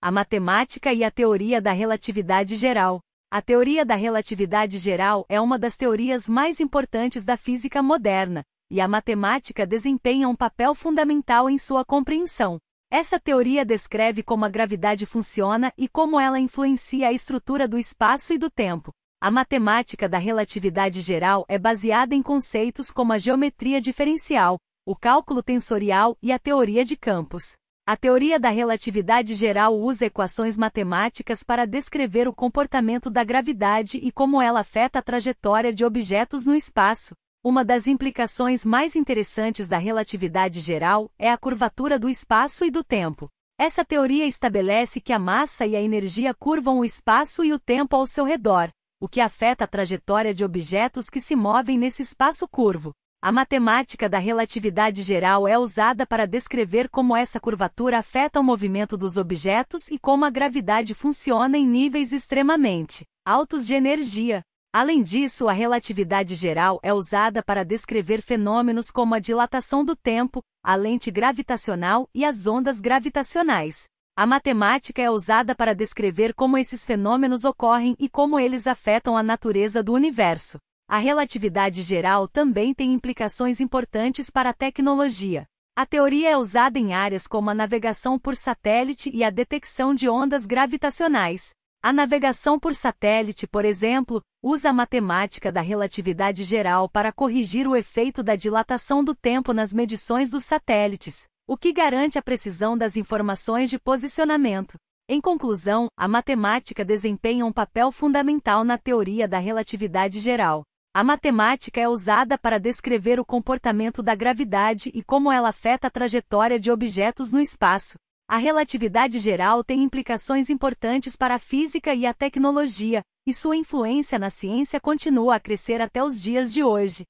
a matemática e a teoria da relatividade geral. A teoria da relatividade geral é uma das teorias mais importantes da física moderna, e a matemática desempenha um papel fundamental em sua compreensão. Essa teoria descreve como a gravidade funciona e como ela influencia a estrutura do espaço e do tempo. A matemática da relatividade geral é baseada em conceitos como a geometria diferencial, o cálculo tensorial e a teoria de campos. A teoria da relatividade geral usa equações matemáticas para descrever o comportamento da gravidade e como ela afeta a trajetória de objetos no espaço. Uma das implicações mais interessantes da relatividade geral é a curvatura do espaço e do tempo. Essa teoria estabelece que a massa e a energia curvam o espaço e o tempo ao seu redor, o que afeta a trajetória de objetos que se movem nesse espaço curvo. A matemática da relatividade geral é usada para descrever como essa curvatura afeta o movimento dos objetos e como a gravidade funciona em níveis extremamente altos de energia. Além disso, a relatividade geral é usada para descrever fenômenos como a dilatação do tempo, a lente gravitacional e as ondas gravitacionais. A matemática é usada para descrever como esses fenômenos ocorrem e como eles afetam a natureza do universo. A relatividade geral também tem implicações importantes para a tecnologia. A teoria é usada em áreas como a navegação por satélite e a detecção de ondas gravitacionais. A navegação por satélite, por exemplo, usa a matemática da relatividade geral para corrigir o efeito da dilatação do tempo nas medições dos satélites, o que garante a precisão das informações de posicionamento. Em conclusão, a matemática desempenha um papel fundamental na teoria da relatividade geral. A matemática é usada para descrever o comportamento da gravidade e como ela afeta a trajetória de objetos no espaço. A relatividade geral tem implicações importantes para a física e a tecnologia, e sua influência na ciência continua a crescer até os dias de hoje.